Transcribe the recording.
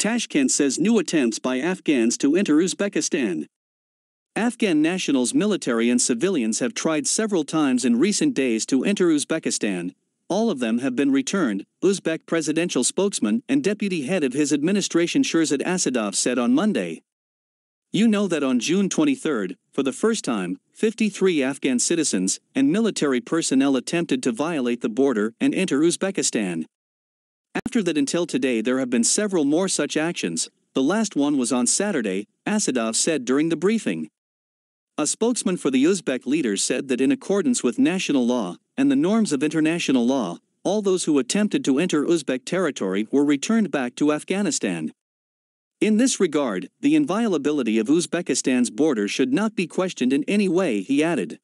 Tashkent says new attempts by Afghans to enter Uzbekistan. Afghan nationals military and civilians have tried several times in recent days to enter Uzbekistan, all of them have been returned, Uzbek presidential spokesman and deputy head of his administration Shirzad Asadov said on Monday. You know that on June 23, for the first time, 53 Afghan citizens and military personnel attempted to violate the border and enter Uzbekistan. After that until today there have been several more such actions, the last one was on Saturday, Asadov said during the briefing. A spokesman for the Uzbek leader said that in accordance with national law and the norms of international law, all those who attempted to enter Uzbek territory were returned back to Afghanistan. In this regard, the inviolability of Uzbekistan's border should not be questioned in any way, he added.